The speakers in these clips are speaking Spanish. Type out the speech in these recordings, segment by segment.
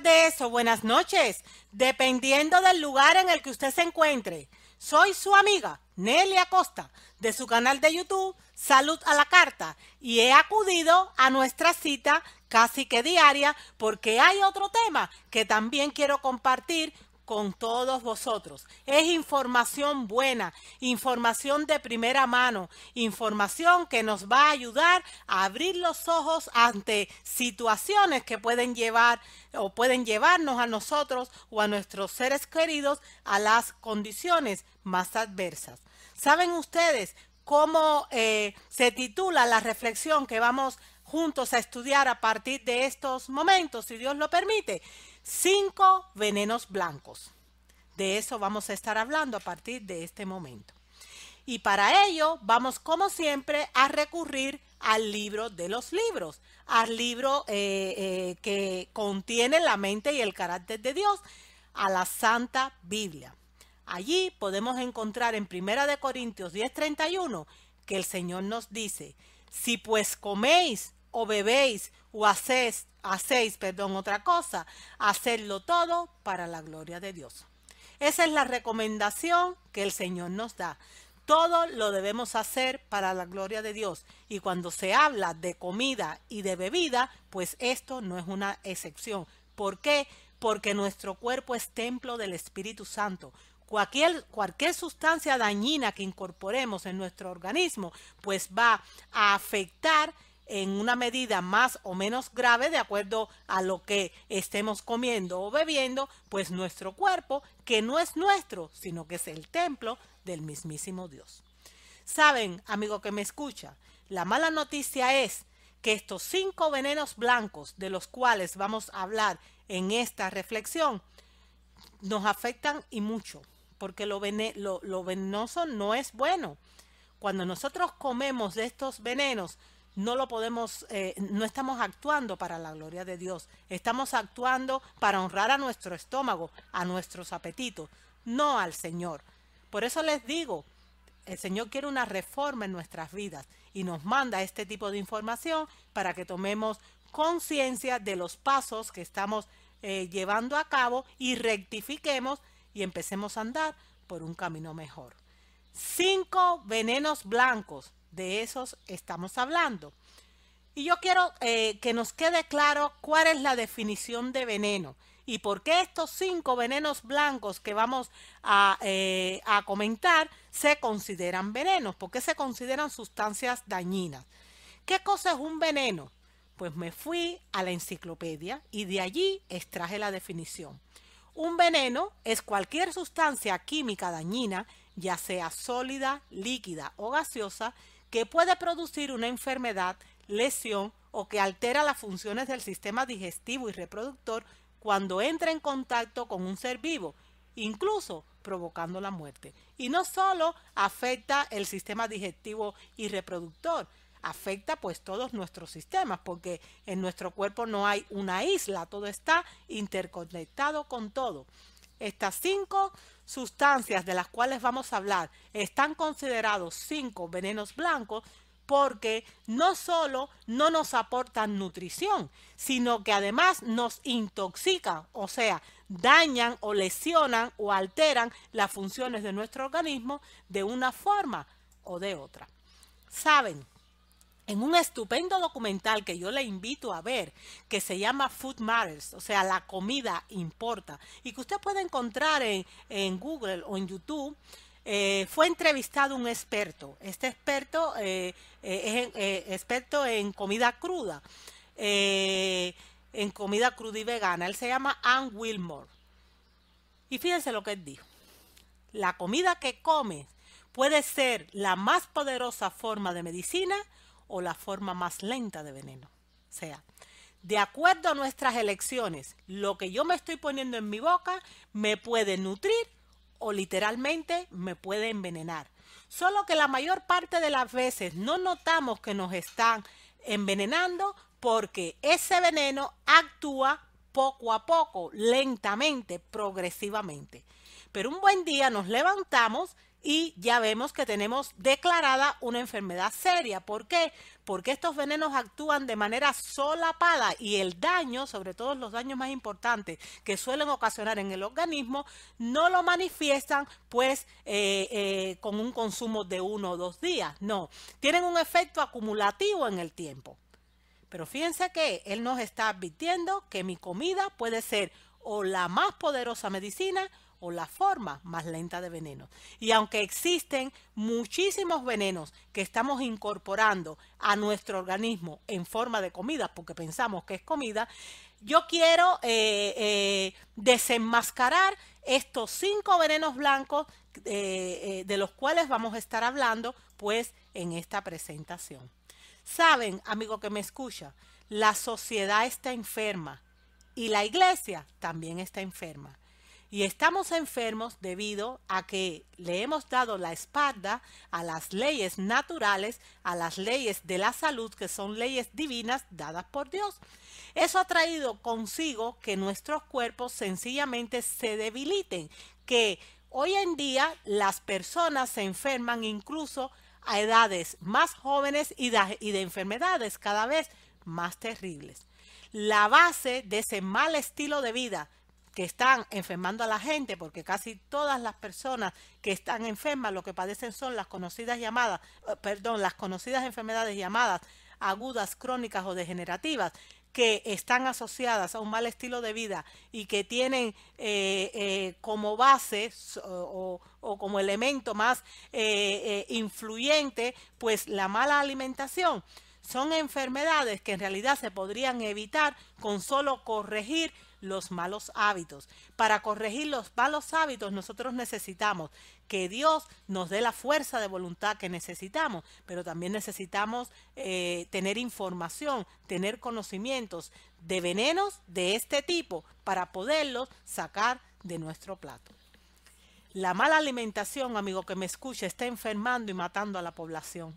de eso buenas noches, dependiendo del lugar en el que usted se encuentre. Soy su amiga Nelly Acosta de su canal de YouTube Salud a la Carta y he acudido a nuestra cita casi que diaria porque hay otro tema que también quiero compartir con todos vosotros. Es información buena, información de primera mano, información que nos va a ayudar a abrir los ojos ante situaciones que pueden llevar o pueden llevarnos a nosotros o a nuestros seres queridos a las condiciones más adversas. ¿Saben ustedes cómo eh, se titula la reflexión que vamos juntos a estudiar a partir de estos momentos, si Dios lo permite? Cinco venenos blancos. De eso vamos a estar hablando a partir de este momento. Y para ello vamos como siempre a recurrir al libro de los libros, al libro eh, eh, que contiene la mente y el carácter de Dios, a la Santa Biblia. Allí podemos encontrar en Primera de Corintios 10:31 que el Señor nos dice, si pues coméis o bebéis o hacéis hacéis, perdón, otra cosa, hacerlo todo para la gloria de Dios. Esa es la recomendación que el Señor nos da. Todo lo debemos hacer para la gloria de Dios. Y cuando se habla de comida y de bebida, pues esto no es una excepción. ¿Por qué? Porque nuestro cuerpo es templo del Espíritu Santo. Cualquier, cualquier, sustancia dañina que incorporemos en nuestro organismo, pues va a afectar en una medida más o menos grave de acuerdo a lo que estemos comiendo o bebiendo, pues nuestro cuerpo, que no es nuestro, sino que es el templo del mismísimo Dios. Saben, amigo que me escucha, la mala noticia es que estos cinco venenos blancos de los cuales vamos a hablar en esta reflexión nos afectan y mucho, porque lo, venoso lo venenoso no es bueno. Cuando nosotros comemos de estos venenos, no lo podemos, eh, no estamos actuando para la gloria de Dios, estamos actuando para honrar a nuestro estómago, a nuestros apetitos, no al Señor. Por eso les digo, el Señor quiere una reforma en nuestras vidas y nos manda este tipo de información para que tomemos conciencia de los pasos que estamos eh, llevando a cabo y rectifiquemos y empecemos a andar por un camino mejor. Cinco venenos blancos de esos estamos hablando. Y yo quiero eh, que nos quede claro cuál es la definición de veneno y por qué estos cinco venenos blancos que vamos a, eh, a comentar se consideran venenos, por qué se consideran sustancias dañinas. ¿Qué cosa es un veneno? Pues me fui a la enciclopedia y de allí extraje la definición. Un veneno es cualquier sustancia química dañina, ya sea sólida, líquida o gaseosa, que puede producir una enfermedad, lesión o que altera las funciones del sistema digestivo y reproductor cuando entra en contacto con un ser vivo, incluso provocando la muerte. Y no solo afecta el sistema digestivo y reproductor, afecta pues todos nuestros sistemas, porque en nuestro cuerpo no hay una isla, todo está interconectado con todo. Estas cinco sustancias de las cuales vamos a hablar están considerados cinco venenos blancos porque no solo no nos aportan nutrición, sino que además nos intoxican, o sea, dañan o lesionan o alteran las funciones de nuestro organismo de una forma o de otra. Saben, en un estupendo documental que yo le invito a ver, que se llama Food Matters, o sea, la comida importa, y que usted puede encontrar en, Google o en YouTube, eh, fue entrevistado un experto. Este experto eh, eh, es experto en comida cruda, en comida cruda y vegana. Él se llama Ann Wilmore. Y fíjense lo que él dijo. La comida que comes puede ser la más poderosa forma de medicina o la forma más lenta de veneno. O sea, de acuerdo a nuestras elecciones, lo que yo me estoy poniendo en mi boca me puede nutrir o literalmente me puede envenenar. Solo que la mayor parte de las veces no notamos que nos están envenenando porque ese veneno actúa poco a poco, lentamente, progresivamente. Pero un buen día nos levantamos y ya vemos que tenemos declarada una enfermedad seria. ¿Por qué? Porque estos venenos actúan de manera solapada y el daño, sobre todo los daños más importantes que suelen ocasionar en el organismo, no lo manifiestan pues eh, eh, con un consumo de uno o dos días. No, tienen un efecto acumulativo en el tiempo. Pero fíjense que él nos está advirtiendo que mi comida puede ser o la más poderosa medicina o la forma más lenta de veneno. Y aunque existen muchísimos venenos que estamos incorporando a nuestro organismo en forma de comida, porque pensamos que es comida, yo quiero eh, eh, desenmascarar estos cinco venenos blancos eh, de los cuales vamos a estar hablando pues en esta presentación. Saben, amigo que me escucha, la sociedad está enferma y la iglesia también está enferma. Y estamos enfermos debido a que le hemos dado la espalda a las leyes naturales, a las leyes de la salud, que son leyes divinas dadas por Dios. Eso ha traído consigo que nuestros cuerpos sencillamente se debiliten, que hoy en día las personas se enferman incluso a edades más jóvenes y de, enfermedades cada vez más terribles. La base de ese mal estilo de vida que están enfermando a la gente, porque casi todas las personas que están enfermas lo que padecen son las conocidas llamadas, eh, perdón, las conocidas enfermedades llamadas agudas, crónicas o degenerativas que están asociadas a un mal estilo de vida y que tienen eh, eh, como base o, como elemento más influyente, pues la mala alimentación. Son enfermedades que en realidad se podrían evitar con solo corregir los malos hábitos. Para corregir los malos hábitos nosotros necesitamos que Dios nos dé la fuerza de voluntad que necesitamos, pero también necesitamos eh, tener información, tener conocimientos de venenos de este tipo para poderlos sacar de nuestro plato. La mala alimentación, amigo que me escucha, está enfermando y matando a la población.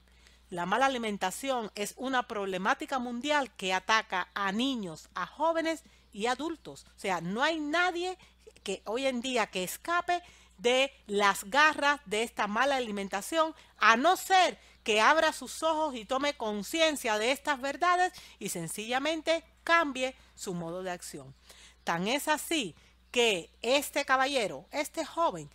La mala alimentación es una problemática mundial que ataca a niños, a jóvenes y adultos. O sea, no hay nadie que hoy en día que escape de las garras de esta mala alimentación, a no ser que abra sus ojos y tome conciencia de estas verdades y sencillamente cambie su modo de acción. Tan es así que este caballero, este joven,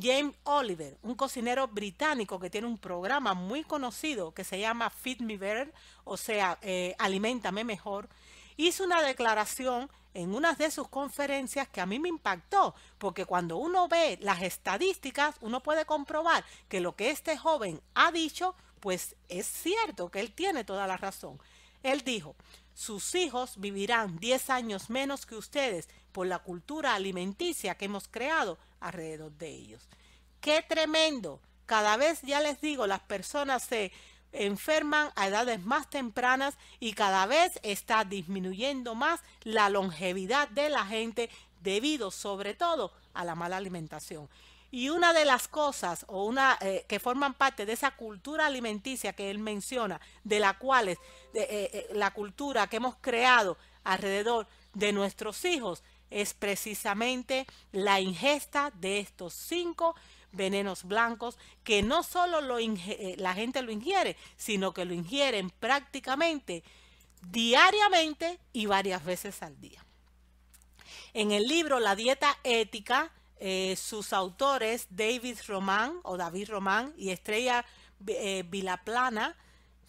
James Oliver, un cocinero británico que tiene un programa muy conocido que se llama Feed Me Better, o sea, eh, Alimentame Mejor, hizo una declaración en una de sus conferencias que a mí me impactó, porque cuando uno ve las estadísticas, uno puede comprobar que lo que este joven ha dicho, pues es cierto que él tiene toda la razón. Él dijo, sus hijos vivirán 10 años menos que ustedes por la cultura alimenticia que hemos creado alrededor de ellos. ¡Qué tremendo! Cada vez ya les digo, las personas se, enferman a edades más tempranas y cada vez está disminuyendo más la longevidad de la gente debido sobre todo a la mala alimentación. Y una de las cosas o una eh, que forman parte de esa cultura alimenticia que él menciona, de la cual es eh, eh, la cultura que hemos creado alrededor de nuestros hijos, es precisamente la ingesta de estos cinco venenos blancos, que no solo lo eh, la gente lo ingiere, sino que lo ingieren prácticamente diariamente y varias veces al día. En el libro La dieta ética, eh, sus autores David Román o David Román y Estrella eh, Vilaplana,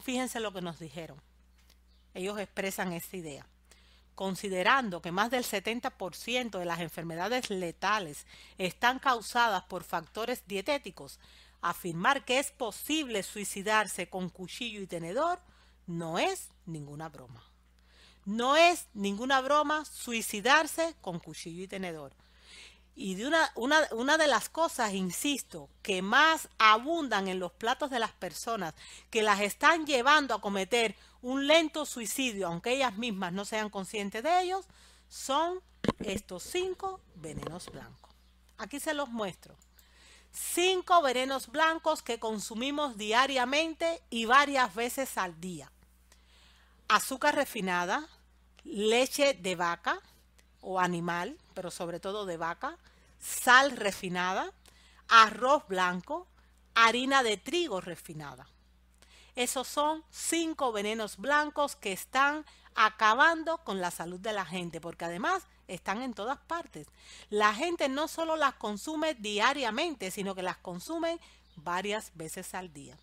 fíjense lo que nos dijeron. Ellos expresan esta idea considerando que más del 70% de las enfermedades letales están causadas por factores dietéticos, afirmar que es posible suicidarse con cuchillo y tenedor no es ninguna broma. No es ninguna broma suicidarse con cuchillo y tenedor. Y de una, una, una, de las cosas, insisto, que más abundan en los platos de las personas, que las están llevando a cometer un lento suicidio, aunque ellas mismas no sean conscientes de ellos, son estos cinco venenos blancos. Aquí se los muestro. Cinco venenos blancos que consumimos diariamente y varias veces al día. Azúcar refinada, leche de vaca, o animal, pero sobre todo de vaca, sal refinada, arroz blanco, harina de trigo refinada. Esos son cinco venenos blancos que están acabando con la salud de la gente, porque además están en todas partes. La gente no solo las consume diariamente, sino que las consume varias veces al día.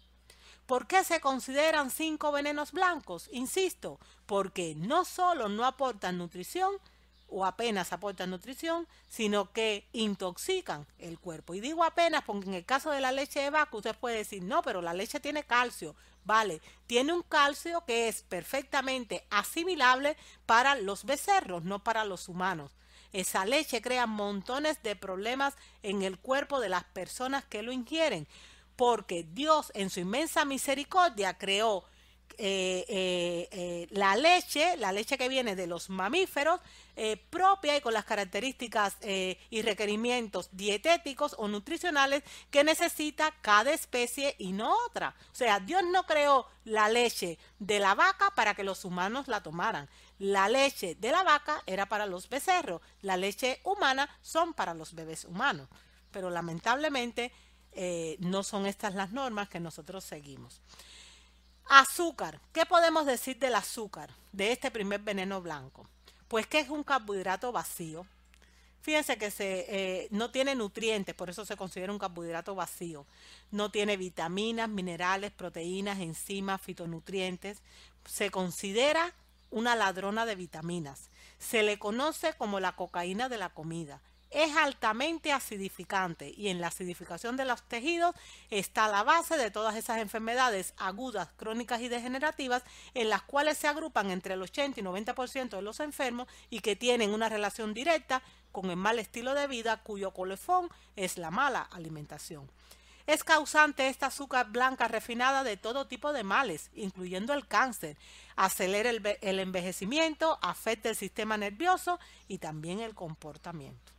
¿Por qué se consideran cinco venenos blancos? Insisto, porque no solo no aportan nutrición, o apenas aportan nutrición, sino que intoxican el cuerpo. Y digo apenas porque en el caso de la leche de vaca usted puede decir, no, pero la leche tiene calcio. Vale, tiene un calcio que es perfectamente asimilable para los becerros, no para los humanos. Esa leche crea montones de problemas en el cuerpo de las personas que lo ingieren, porque Dios en su inmensa misericordia creó eh, eh, eh, la leche, la leche que viene de los mamíferos, propia y con las características y requerimientos dietéticos o nutricionales que necesita cada especie y no otra. O sea, Dios no creó la leche de la vaca para que los humanos la tomaran. La leche de la vaca era para los becerros, la leche humana son para los bebés humanos. Pero lamentablemente no son estas las normas que nosotros seguimos. Azúcar. ¿Qué podemos decir del azúcar, de este primer veneno blanco? Pues que es un carbohidrato vacío. Fíjense que eh, no tiene nutrientes, por eso se considera un carbohidrato vacío. No tiene vitaminas, minerales, proteínas, enzimas, fitonutrientes. Se considera una ladrona de vitaminas. Se le conoce como la cocaína de la comida es altamente acidificante y en la acidificación de los tejidos está la base de todas esas enfermedades agudas, crónicas y degenerativas en las cuales se agrupan entre el 80 y 90% de los enfermos y que tienen una relación directa con el mal estilo de vida cuyo colefón es la mala alimentación. Es causante esta azúcar blanca refinada de todo tipo de males, incluyendo el cáncer. Acelera el, el envejecimiento, afecta el sistema nervioso y también el comportamiento.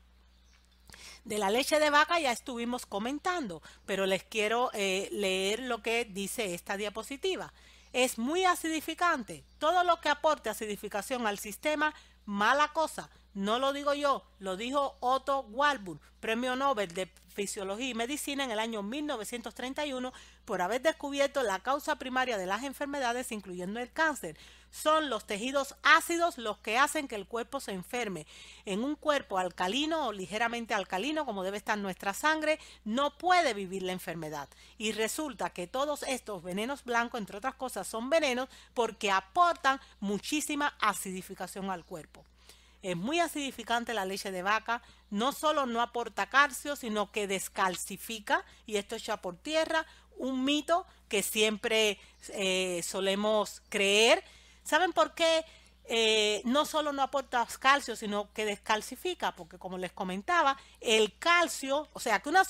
De la leche de vaca ya estuvimos comentando, pero les quiero eh, leer lo que dice esta diapositiva. Es muy acidificante. Todo lo que aporte acidificación al sistema, mala cosa. No lo digo yo, lo dijo Otto Warburg, premio Nobel de Fisiología y Medicina en el año 1931 por haber descubierto la causa primaria de las enfermedades, incluyendo el cáncer. Son los tejidos ácidos los que hacen que el cuerpo se enferme. En un cuerpo alcalino o ligeramente alcalino, como debe estar nuestra sangre, no puede vivir la enfermedad. Y resulta que todos estos venenos blancos, entre otras cosas, son venenos porque aportan muchísima acidificación al cuerpo. Es muy acidificante la leche de vaca, no solo no aporta calcio, sino que descalcifica, y esto ya por tierra un mito que siempre eh, solemos creer. ¿Saben por qué? Eh, no solo no aporta calcio, sino que descalcifica, porque como les comentaba, el calcio, o sea, que una,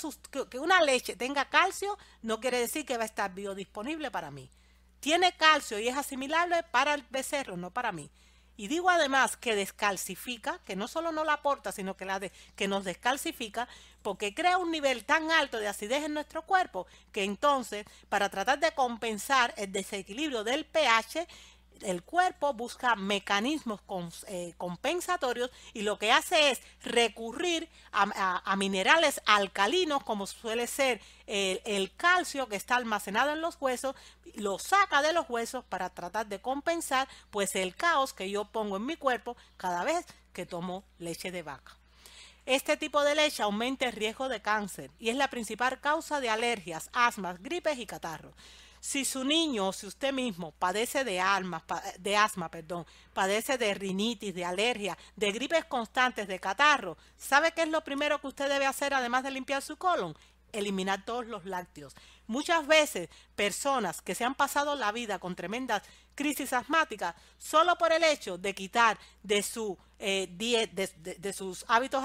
que una leche tenga calcio no quiere decir que va a estar biodisponible para mí. Tiene calcio y es asimilable para el becerro, no para mí. Y digo además que descalcifica, que no solo no la aporta, sino que, la que nos descalcifica, porque crea un nivel tan alto de acidez en nuestro cuerpo que entonces, para tratar de compensar el desequilibrio del pH, el cuerpo busca mecanismos eh, compensatorios y lo que hace es recurrir a, minerales alcalinos como suele ser el, calcio que está almacenado en los huesos, lo saca de los huesos para tratar de compensar pues el caos que yo pongo en mi cuerpo cada vez que tomo leche de vaca. Este tipo de leche aumenta el riesgo de cáncer y es la principal causa de alergias, asmas, gripes y catarros. Si su niño o si usted mismo padece de, alma, de asma, perdón, padece de rinitis, de alergia, de gripes constantes, de catarro, ¿sabe qué es lo primero que usted debe hacer además de limpiar su colon? eliminar todos los lácteos. Muchas veces personas que se han pasado la vida con tremendas crisis asmáticas solo por el hecho de quitar de su eh, de, sus hábitos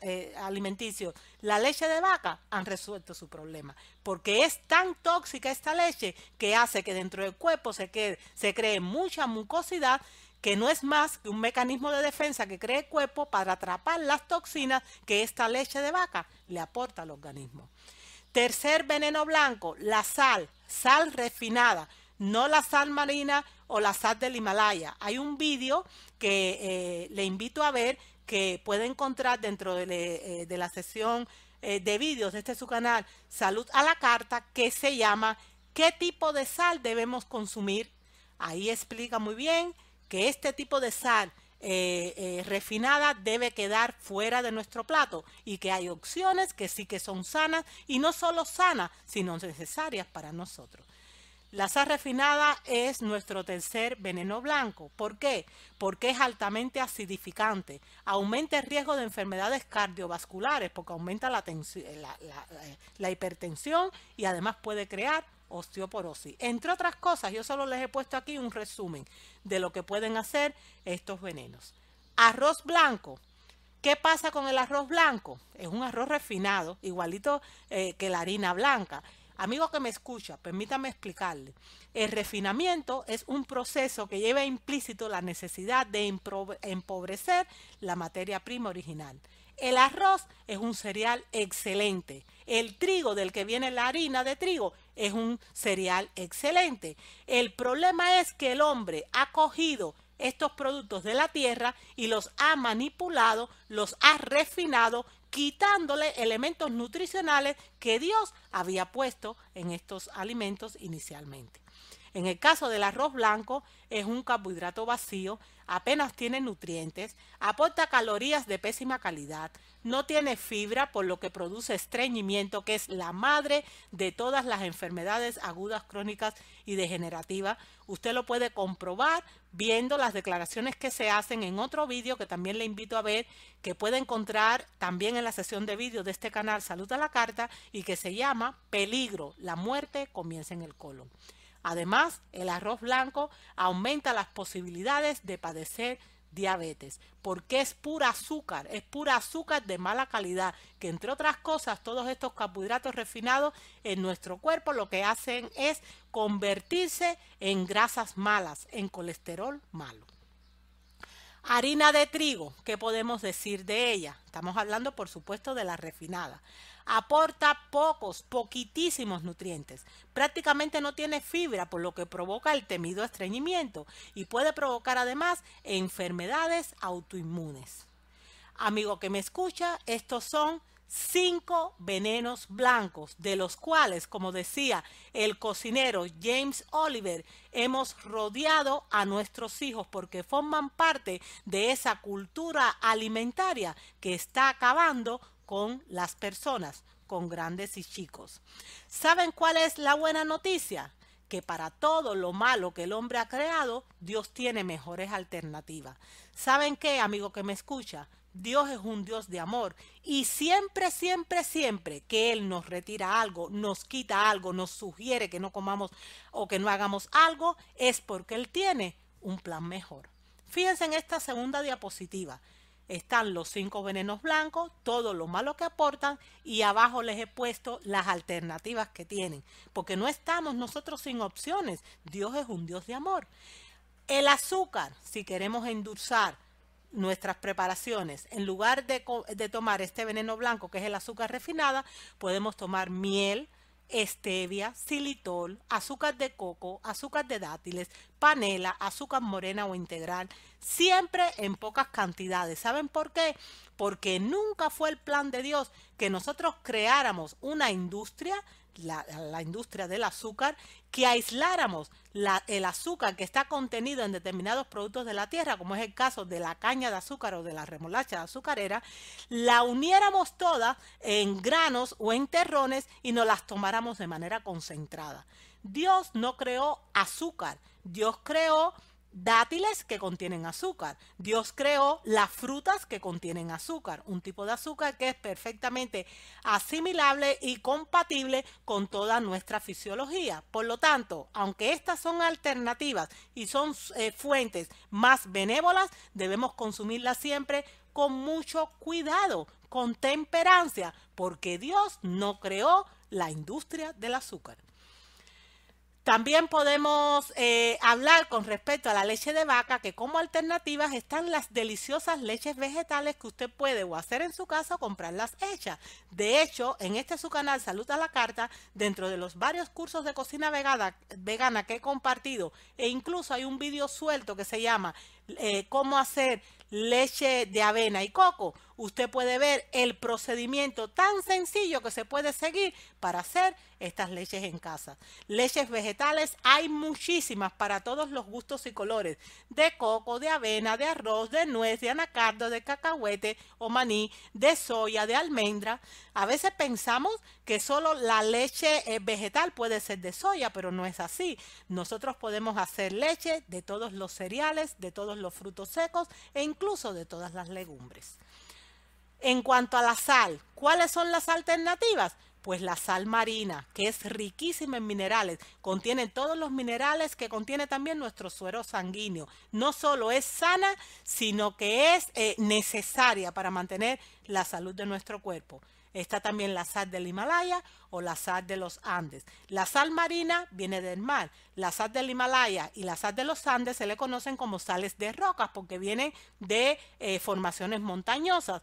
eh, alimenticios la leche de vaca han resuelto su problema porque es tan tóxica esta leche que hace que dentro del cuerpo se, quede, se cree mucha mucosidad que no es más que un mecanismo de defensa que cree el cuerpo para atrapar las toxinas que esta leche de vaca le aporta al organismo. Tercer veneno blanco, la sal, sal refinada, no la sal marina o la sal del Himalaya. Hay un vídeo que eh, le invito a ver que puede encontrar dentro de, eh, la sesión eh, de vídeos de este su canal Salud a la Carta que se llama ¿Qué tipo de sal debemos consumir? Ahí explica muy bien que este tipo de sal eh, eh, refinada debe quedar fuera de nuestro plato y que hay opciones que sí que son sanas y no solo sanas, sino necesarias para nosotros. La sal refinada es nuestro tercer veneno blanco. ¿Por qué? Porque es altamente acidificante. Aumenta el riesgo de enfermedades cardiovasculares porque aumenta la hipertensión y además puede crear osteoporosis. Entre otras cosas, yo solo les he puesto aquí un resumen de lo que pueden hacer estos venenos. Arroz blanco. ¿Qué pasa con el arroz blanco? Es un arroz refinado, igualito eh, que la harina blanca. Amigo que me escucha, permítame explicarle. El refinamiento es un proceso que lleva implícito la necesidad de empobrecer la materia prima original. El arroz es un cereal excelente. El trigo del que viene la harina de trigo es un cereal excelente. El problema es que el hombre ha cogido estos productos de la tierra y los ha manipulado, los ha refinado, quitándole elementos nutricionales que Dios había puesto en estos alimentos inicialmente. En el caso del arroz blanco, es un carbohidrato vacío apenas tiene nutrientes, aporta calorías de pésima calidad, no tiene fibra, por lo que produce estreñimiento, que es la madre de todas las enfermedades agudas, crónicas y degenerativas. Usted lo puede comprobar viendo las declaraciones que se hacen en otro vídeo que también le invito a ver, que puede encontrar también en la sesión de vídeos de este canal Salud a la Carta y que se llama Peligro, la muerte comienza en el colon. Además, el arroz blanco aumenta las posibilidades de padecer diabetes, porque es pura azúcar, es pura azúcar de mala calidad, que entre otras cosas todos estos carbohidratos refinados en nuestro cuerpo lo que hacen es convertirse en grasas malas, en colesterol malo. Harina de trigo, ¿qué podemos decir de ella? Estamos hablando, por supuesto, de la refinada aporta pocos, poquitísimos nutrientes. Prácticamente no tiene fibra, por lo que provoca el temido estreñimiento y puede provocar además enfermedades autoinmunes. Amigo que me escucha, estos son cinco venenos blancos, de los cuales, como decía el cocinero James Oliver, hemos rodeado a nuestros hijos porque forman parte de esa cultura alimentaria que está acabando con las personas, con grandes y chicos. ¿Saben cuál es la buena noticia? que para todo lo malo que el hombre ha creado, Dios tiene mejores alternativas. ¿Saben qué, amigo que me escucha? Dios es un Dios de amor y siempre, siempre, siempre que Él nos retira algo, nos quita algo, nos sugiere que no comamos o que no hagamos algo, es porque Él tiene un plan mejor. Fíjense en esta segunda diapositiva están los cinco venenos blancos, todo lo malo que aportan y abajo les he puesto las alternativas que tienen, porque no estamos nosotros sin opciones. Dios es un Dios de amor. El azúcar, si queremos endulzar nuestras preparaciones, en lugar de, de tomar este veneno blanco que es el azúcar refinada, podemos tomar miel, Estevia, xilitol, azúcar de coco, azúcar de dátiles, panela, azúcar morena o integral, siempre en pocas cantidades. ¿Saben por qué? Porque nunca fue el plan de Dios que nosotros creáramos una industria la, industria del azúcar, que aisláramos el azúcar que está contenido en determinados productos de la tierra, como es el caso de la caña de azúcar o de la remolacha azucarera, la uniéramos todas en granos o en terrones y nos las tomáramos de manera concentrada. Dios no creó azúcar, Dios creó dátiles que contienen azúcar. Dios creó las frutas que contienen azúcar, un tipo de azúcar que es perfectamente asimilable y compatible con toda nuestra fisiología. Por lo tanto, aunque estas son alternativas y son eh, fuentes más benévolas, debemos consumirlas siempre con mucho cuidado, con temperancia, porque Dios no creó la industria del azúcar. También podemos eh, hablar con respecto a la leche de vaca, que como alternativas están las deliciosas leches vegetales que usted puede o hacer en su casa o comprarlas hechas. De hecho, en este su canal Salud a la Carta, dentro de los varios cursos de cocina vegana, vegana que he compartido, e incluso hay un vídeo suelto que se llama eh, cómo hacer leche de avena y coco, usted puede ver el procedimiento tan sencillo que se puede seguir para hacer estas leches en casa. Leches vegetales hay muchísimas para todos los gustos y colores, de coco, de avena, de arroz, de nuez, de anacardo, de cacahuete o maní, de soya, de almendra. A veces pensamos que solo la leche eh, vegetal puede ser de soya, pero no es así. Nosotros podemos hacer leche de todos los cereales, de todos los frutos secos e incluso de todas las legumbres. En cuanto a la sal, ¿cuáles son las alternativas? Pues la sal marina, que es riquísima en minerales, contiene todos los minerales que contiene también nuestro suero sanguíneo. No solo es sana, sino que es eh, necesaria para mantener la salud de nuestro cuerpo. Está también la sal del Himalaya o la sal de los Andes. La sal marina viene del mar. La sal del Himalaya y la sal de los Andes se le conocen como sales de rocas porque vienen de eh, formaciones montañosas.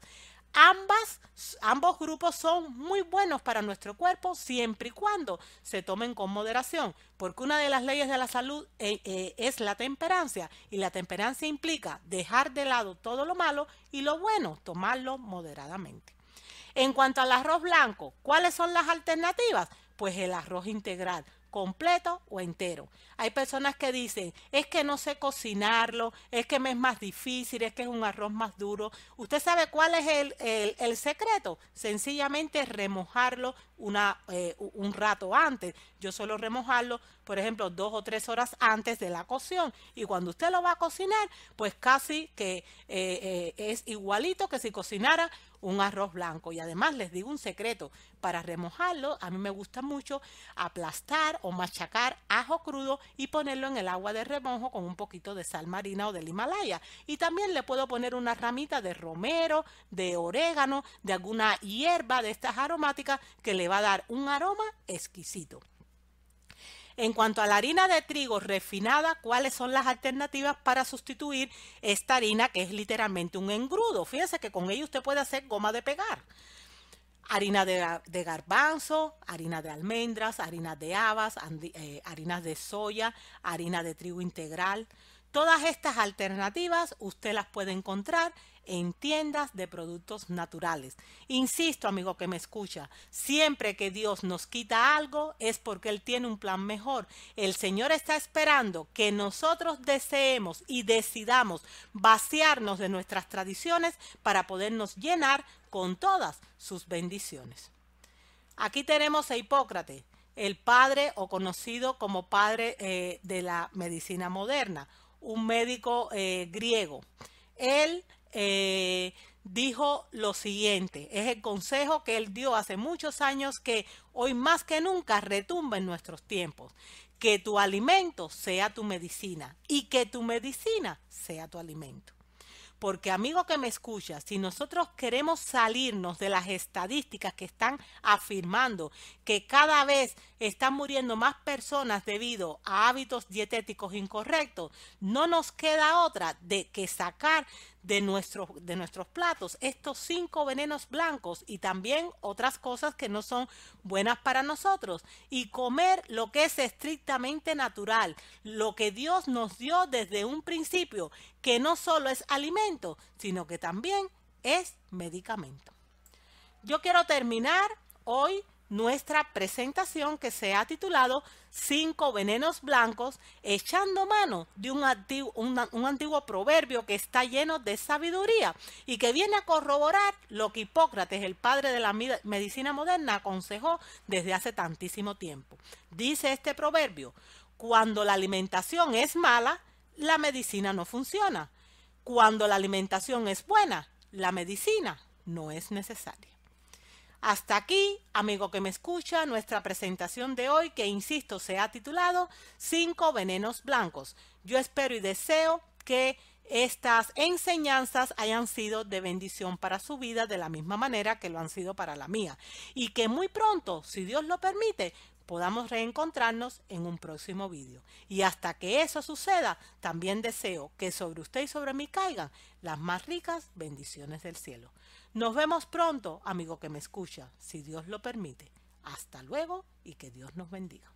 ambos grupos son muy buenos para nuestro cuerpo siempre y cuando se tomen con moderación, porque una de las leyes de la salud eh, eh, es la temperancia y la temperancia implica dejar de lado todo lo malo y lo bueno, tomarlo moderadamente. En cuanto al arroz blanco, ¿cuáles son las alternativas? Pues el arroz integral, completo o entero. Hay personas que dicen, es que no sé cocinarlo, es que me es más difícil, es que es un arroz más duro. ¿Usted sabe cuál es el, secreto? Sencillamente remojarlo una, eh, un rato antes. Yo suelo remojarlo, por ejemplo, dos o tres horas antes de la cocción. Y cuando usted lo va a cocinar, pues casi que eh, eh, es igualito que si cocinara un arroz blanco. Y además les digo un secreto, para remojarlo a mí me gusta mucho aplastar o machacar ajo crudo y ponerlo en el agua de remojo con un poquito de sal marina o del Himalaya. Y también le puedo poner una ramita de romero, de orégano, de alguna hierba de estas aromáticas que le va a dar un aroma exquisito. En cuanto a la harina de trigo refinada, ¿cuáles son las alternativas para sustituir esta harina que es literalmente un engrudo? Fíjense que con ella usted puede hacer goma de pegar. Harina de, garbanzo, harina de almendras, harina de habas, eh, harina de soya, harina de trigo integral. Todas estas alternativas usted las puede encontrar en tiendas de productos naturales. Insisto, amigo que me escucha, siempre que Dios nos quita algo es porque Él tiene un plan mejor. El Señor está esperando que nosotros deseemos y decidamos vaciarnos de nuestras tradiciones para podernos llenar con todas sus bendiciones. Aquí tenemos a Hipócrates, el padre o conocido como padre eh, de la medicina moderna, un médico eh, griego. Él eh, dijo lo siguiente, es el consejo que él dio hace muchos años que hoy más que nunca retumba en nuestros tiempos, que tu alimento sea tu medicina y que tu medicina sea tu alimento. Porque amigo que me escucha, si nosotros queremos salirnos de las estadísticas que están afirmando que cada vez están muriendo más personas debido a hábitos dietéticos incorrectos, no nos queda otra de que sacar de, de nuestros platos, estos cinco venenos blancos y también otras cosas que no son buenas para nosotros. Y comer lo que es estrictamente natural, lo que Dios nos dio desde un principio, que no solo es alimento, sino que también es medicamento. Yo quiero terminar hoy nuestra presentación que se ha titulado Cinco venenos blancos, echando mano de un antiguo, un antiguo proverbio que está lleno de sabiduría y que viene a corroborar lo que Hipócrates, el padre de la medicina moderna, aconsejó desde hace tantísimo tiempo. Dice este proverbio, cuando la alimentación es mala, la medicina no funciona. Cuando la alimentación es buena, la medicina no es necesaria. Hasta aquí, amigo que me escucha, nuestra presentación de hoy que, insisto, se ha titulado Cinco venenos blancos. Yo espero y deseo que estas enseñanzas hayan sido de bendición para su vida de la misma manera que lo han sido para la mía y que muy pronto, si Dios lo permite, podamos reencontrarnos en un próximo vídeo. Y hasta que eso suceda, también deseo que sobre usted y sobre mí caigan las más ricas bendiciones del cielo. Nos vemos pronto, amigo que me escucha, si Dios lo permite. Hasta luego y que Dios nos bendiga.